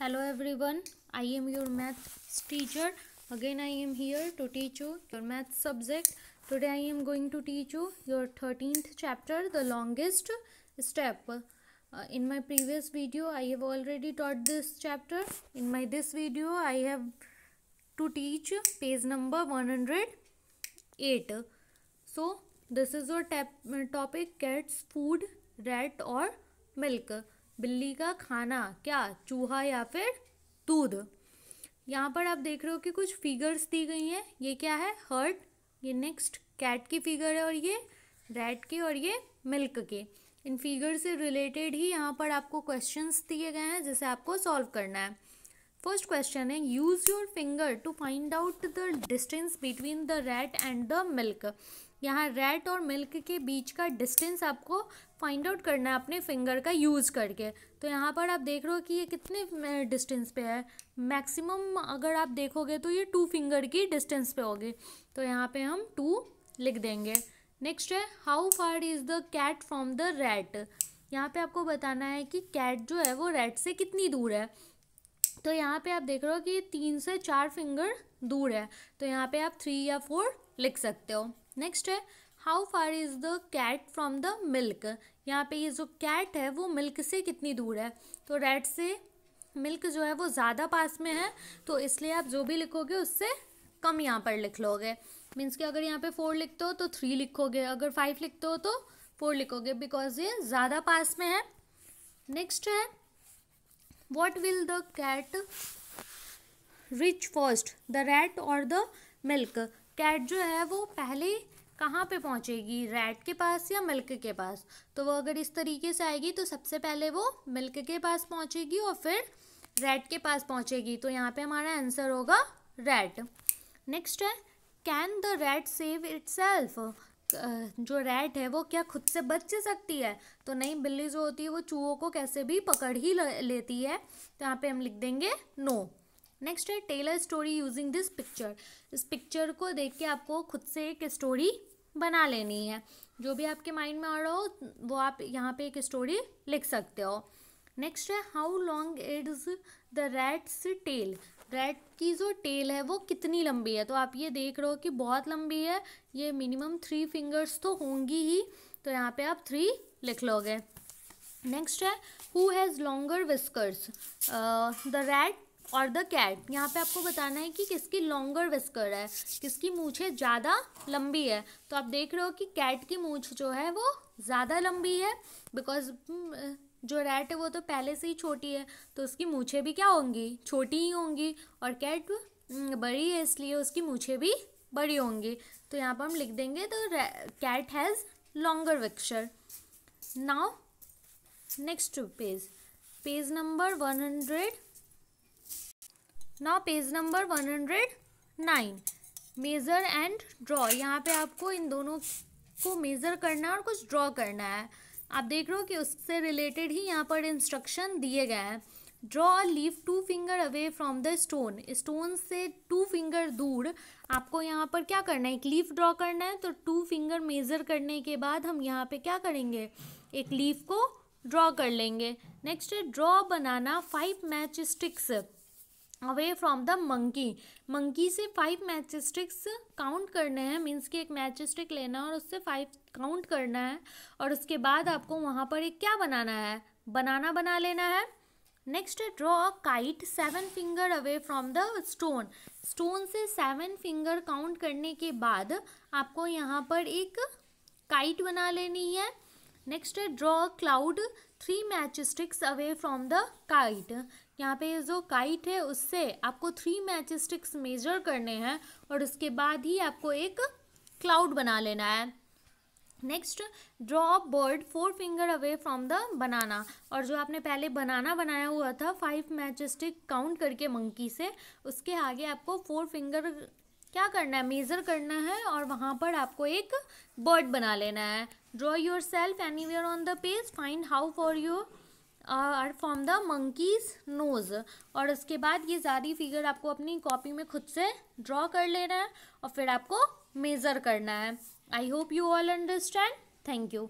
hello everyone i am your maths teacher again i am here to teach you your math subject today i am going to teach you your 13th chapter the longest step uh, in my previous video i have already taught this chapter in my this video i have to teach page number 108 so this is your tap uh, topic cats food rat or milk बिल्ली का खाना क्या चूहा या फिर दूध यहाँ पर आप देख रहे हो कि कुछ फिगर्स दी गई हैं ये क्या है हर्ट ये नेक्स्ट कैट की फिगर है और ये रेड के और ये मिल्क के इन फिगर से रिलेटेड ही यहाँ पर आपको क्वेश्चंस दिए गए हैं जिसे आपको सॉल्व करना है फर्स्ट क्वेश्चन है use your finger to find out the distance between the rat and the milk यहाँ रेट और मिल्क के बीच का डिस्टेंस आपको फाइंड आउट करना है अपने फिंगर का यूज़ करके तो यहाँ पर आप देख रहे हो कि ये कितने डिस्टेंस पे है मैक्सिमम अगर आप देखोगे तो ये टू फिंगर की डिस्टेंस पे होगी तो यहाँ पे हम टू लिख देंगे नेक्स्ट है how far is the cat from the rat यहाँ पर आपको बताना है कि कैट जो है वो रेट से कितनी दूर है तो यहाँ पर आप देख रहे हो कि तीन से चार फिंगर दूर है तो यहाँ पर आप थ्री या फोर लिख सकते हो नेक्स्ट है how far is the cat from the milk यहाँ पे ये जो कैट है वो मिल्क से कितनी दूर है तो रेड से मिल्क जो है वो ज़्यादा पास में है तो इसलिए आप जो भी लिखोगे उससे कम यहाँ पर लिख लोगे मीन्स कि अगर यहाँ पे फोर लिखते हो तो थ्री लिखोगे अगर फाइव लिखते हो तो फोर लिखोगे बिकॉज ये ज़्यादा पास में है नेक्स्ट है what will the cat reach first the rat और द मिल्क कैट जो है वो पहले कहाँ पे पहुँचेगी रैट के पास या मिल्क के पास तो वो अगर इस तरीके से आएगी तो सबसे पहले वो मिल्क के पास पहुँचेगी और फिर रेड के पास पहुँचेगी तो यहाँ पे हमारा आंसर होगा रेड नेक्स्ट है can the rat save it जो रैट है वो क्या खुद से बच सकती है तो नहीं बिल्ली जो होती है वो चूहों को कैसे भी पकड़ ही लेती है तो यहाँ पे हम लिख देंगे नो no. नेक्स्ट है tell a story using this picture इस पिक्चर को देख के आपको खुद से एक स्टोरी बना लेनी है जो भी आपके माइंड में आ रहा हो वो आप यहाँ पे एक स्टोरी लिख सकते हो नेक्स्ट है how long is the rat's tail rat की जो टेल है वो कितनी लंबी है तो आप ये देख रहे हो कि बहुत लंबी है ये मिनिमम थ्री फिंगर्स तो होंगी ही तो यहाँ पे आप थ्री लिख लोगे नेक्स्ट है who has longer whiskers the rat और द कैट यहाँ पे आपको बताना है कि किसकी लॉन्गर विस्कर है किसकी मूछे ज़्यादा लंबी है तो आप देख रहे हो कि कैट की मूछ जो है वो ज़्यादा लंबी है बिकॉज हम्म, जो रैट है वो तो पहले से ही छोटी है तो उसकी मूछे भी क्या होंगी छोटी ही होंगी और कैट हम्म, बड़ी है इसलिए उसकी मूछे भी बड़ी होंगी तो यहाँ पर हम लिख देंगे तो कैट हैज़ लॉन्गर विक्सर now next page page number one hundred ना page number one hundred nine measure and draw यहाँ पे आपको इन दोनों को मेज़र करना है और कुछ ड्रॉ करना है आप देख रहे हो कि उससे रिलेटेड ही यहाँ पर इंस्ट्रक्शन दिए गए हैं draw a leaf two finger away from the stone stone से टू फिंगर दूर आपको यहाँ पर क्या करना है एक लीफ ड्रॉ करना है तो टू फिंगर मेज़र करने के बाद हम यहाँ पे क्या करेंगे एक लीफ को ड्रॉ कर लेंगे नेक्स्ट है draw banana five match sticks away from the monkey monkey से फाइव मैच स्टिक्स काउंट करने हैं मीन्स कि एक मैच स्टिक लेना है और उससे फाइव काउंट करना है और उसके बाद आपको वहाँ पर एक क्या बनाना है बनाना बना लेना है next draw a kite seven finger away from the stone stone से सेवन फिंगर काउंट करने के बाद आपको यहाँ पर एक काइट बना लेनी है नेक्स्ट है draw cloud three match sticks away from the kite यहाँ पे जो काइट है उससे आपको थ्री मैच स्टिक्स मेजर करने हैं और उसके बाद ही आपको एक क्लाउड बना लेना है next draw bird four finger away from the banana और जो आपने पहले बनाना बनाया हुआ था फाइव मैच स्टिक काउंट करके मंकी से उसके आगे आपको फोर फिंगर क्या करना है मेज़र करना है और वहाँ पर आपको एक बर्ड बना लेना है draw yourself anywhere on the page find how far you are from the monkey's nose और उसके बाद ये सारी फिगर आपको अपनी कॉपी में खुद से ड्रॉ कर लेना है और फिर आपको मेज़र करना है I hope you all understand thank you